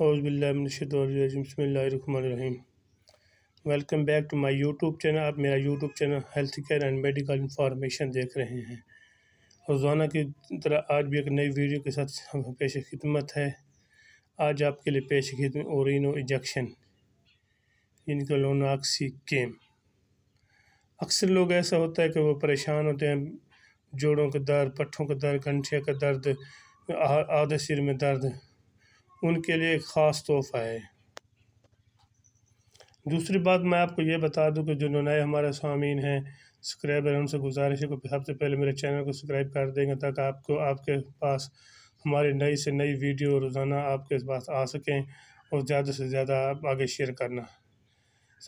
हौज़बिल्लाशतरजीम welcome back to my YouTube channel आप मेरा YouTube channel health care and medical information देख रहे हैं रोज़ाना की तरह आज भी एक नई वीडियो के साथ पेश खिदमत है आज आपके लिए पेश खिदमत और इजेक्शन जिनका लोनाक्सी केम अक्सर लोग ऐसा होता है कि वो परेशान होते हैं जोड़ों के दर्द पट्ठों का दर्द कंठे का दर्द आधे सिर में दर्द उनके लिए एक ख़ास तोहफ़ा है दूसरी बात मैं आपको ये बता दूं कि जो नए हमारे सामीन हैं सब्सक्राइबर उनसे गुजारिश है कि सबसे पहले मेरे चैनल को सब्सक्राइब कर देंगे ताकि आपको आपके पास हमारी नई से नई वीडियो रोज़ाना आपके पास आ सकें और ज़्यादा से ज़्यादा आप आगे शेयर करना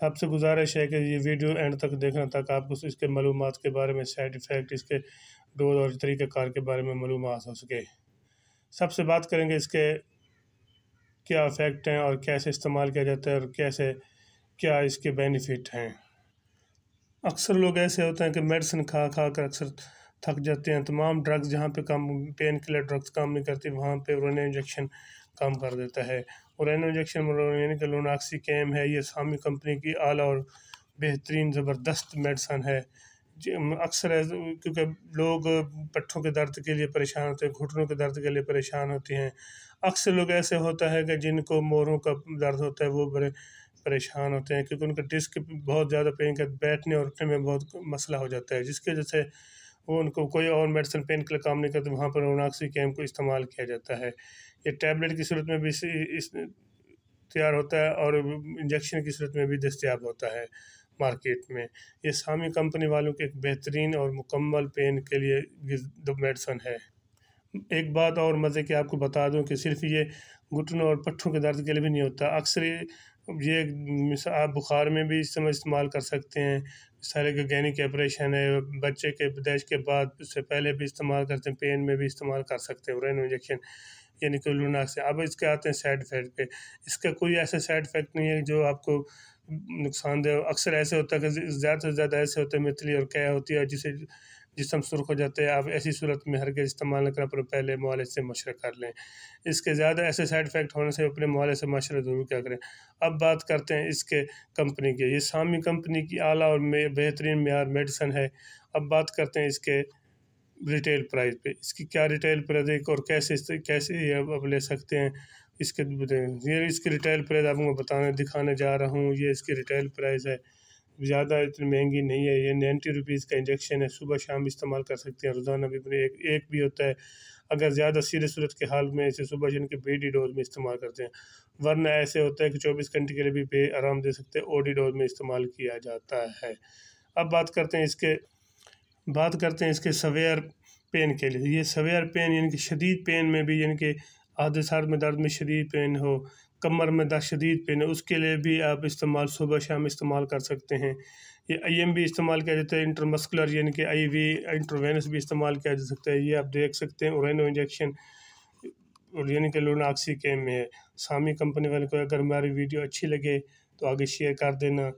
सबसे गुजारिश है कि ये वीडियो एंड तक देखना ताकि आपको इसके मालूम के बारे में साइड इफ़ेक्ट इसके डोज और तरीक़ार के बारे में मालूम आ सके सबसे बात करेंगे इसके क्या इफ़ेक्ट हैं और कैसे इस्तेमाल किया जाता है और कैसे क्या इसके बेनिफिट हैं अक्सर लोग ऐसे होते हैं कि मेडिसिन खा खा कर अक्सर थक जाते हैं तमाम ड्रग्स जहाँ पे काम पेन किलर ड्रग्स काम नहीं करती वहाँ पे रोनो इंजेक्शन काम कर देता है और रोनो इंजेक्शन यानी कि लोनाक्सी कैम है ये सामी कंपनी की आला और बेहतरीन ज़बरदस्त मेडिसन है अक्सर क्योंकि लोग पट्ठों के दर्द के लिए परेशान होते हैं घुटनों के दर्द के लिए परेशान होती हैं अक्सर लोग ऐसे होता है कि जिनको मोरों का दर्द होता है वो बड़े परेशान होते हैं क्योंकि उनका डिस्क बहुत ज़्यादा पेन कर बैठने और उठने में बहुत मसला हो जाता है जिसकी वजह से वो उनको कोई और मेडिसिन पेन के लिए काम नहीं करते वहाँ पर रोनाक्सी कैम को इस्तेमाल किया जाता है ये टैबलेट की सूरत में भी इस तैयार होता है और इंजेक्शन की सूरत में भी दस्तियाब होता है मार्केट में ये सामी कंपनी वालों के एक बेहतरीन और मुकम्मल पेन के लिए मेडिसन है एक बात और मज़े की आपको बता दूं कि सिर्फ ये घुटनों और पट्ठों के दर्द के लिए भी नहीं होता अक्सर ये आप बुखार में भी इस समय इस्तेमाल कर सकते हैं सारे के गैनिक ऑपरेशन है बच्चे के दहश के बाद उससे पहले भी इस्तेमाल करते हैं पेन में भी इस्तेमाल कर सकते हैं इंजेक्शन यानी कि लूनाक से अब इसके आते हैं साइड इफेक्ट पे इसका कोई ऐसा साइड इफेक्ट नहीं है जो आपको नुकसानदेह अक्सर ऐसे होता है कि ज़्यादा से ज़्यादा ऐसे होते हैं मितली और क्या होती है जिसे जिसम सुर्ख हो जाते हैं आप ऐसी सूरत में हर के इस्तेमाल न करें अपने पहले माले से मशर कर लें इसके ज़्यादा ऐसे साइड इफ़ेक्ट होने से अपने माले से मशर जरूर क्या करें अब बात करते हैं इसके कंपनी के ये सामी कंपनी की आला और बेहतरीन मैार मेडिसन है अब बात करते हैं इसके रिटेल प्राइस पे इसकी क्या रिटेल प्राइस और कैसे कैसे ये आप ले सकते हैं इसके ये इसकी रिटेल प्राइस आपको बताने दिखाने जा रहा हूँ ये इसकी रिटेल प्राइस है ज़्यादा इतनी महंगी नहीं है ये नाइन्टी रुपीज़ का इंजेक्शन है सुबह शाम इस्तेमाल कर सकते हैं रोज़ाना भी अपने एक एक भी होता है अगर ज़्यादा सीरे सूरत के हाल में इसे सुबह जिनके बी डी डोज में इस्तेमाल करते हैं वरना ऐसे होता है कि चौबीस घंटे के लिए भी बे आराम दे सकते हैं ओडी डोज में इस्तेमाल किया जाता है अब बात करते हैं इसके बात करते हैं इसके सवेयर पेन के लिए ये सवेयर पेन यानी कि शदीद पेन में भी यानी कि आधे सर में दर्द में शदीद पेन हो कमर में दर्द शदीद पेन हो उसके लिए भी आप इस्तेमाल सुबह शाम इस्तेमाल कर सकते हैं ये आई एम भी इस्तेमाल किया जाता है इंटरमस्कुलर यानी कि आई वी इंटरवेनस भी इस्तेमाल किया जा सकता है ये आप देख सकते हैं ओरेनो इंजेक्शन और यानी कि लोनाक्सी के में है सामी कंपनी वाले को अगर हमारी वीडियो अच्छी लगे तो आगे शेयर कर देना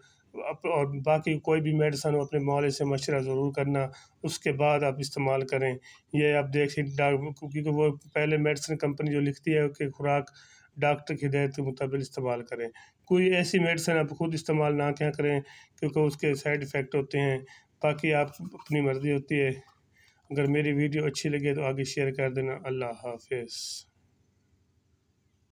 और बाकी कोई भी मेडिसन हो अपने मोहल्ले से मशरा ज़रूर करना उसके बाद आप इस्तेमाल करें यह आप देखें क्योंकि वो पहले मेडिसिन कंपनी जो लिखती है कि खुराक डॉक्टर की हिदायत के मुताबिक इस्तेमाल करें कोई ऐसी मेडिसन आप खुद इस्तेमाल ना क्या करें क्योंकि उसके साइड इफ़ेक्ट होते हैं बाकी आप अपनी मर्ज़ी होती है अगर मेरी वीडियो अच्छी लगे तो आगे शेयर कर देना अल्लाह हाफिज़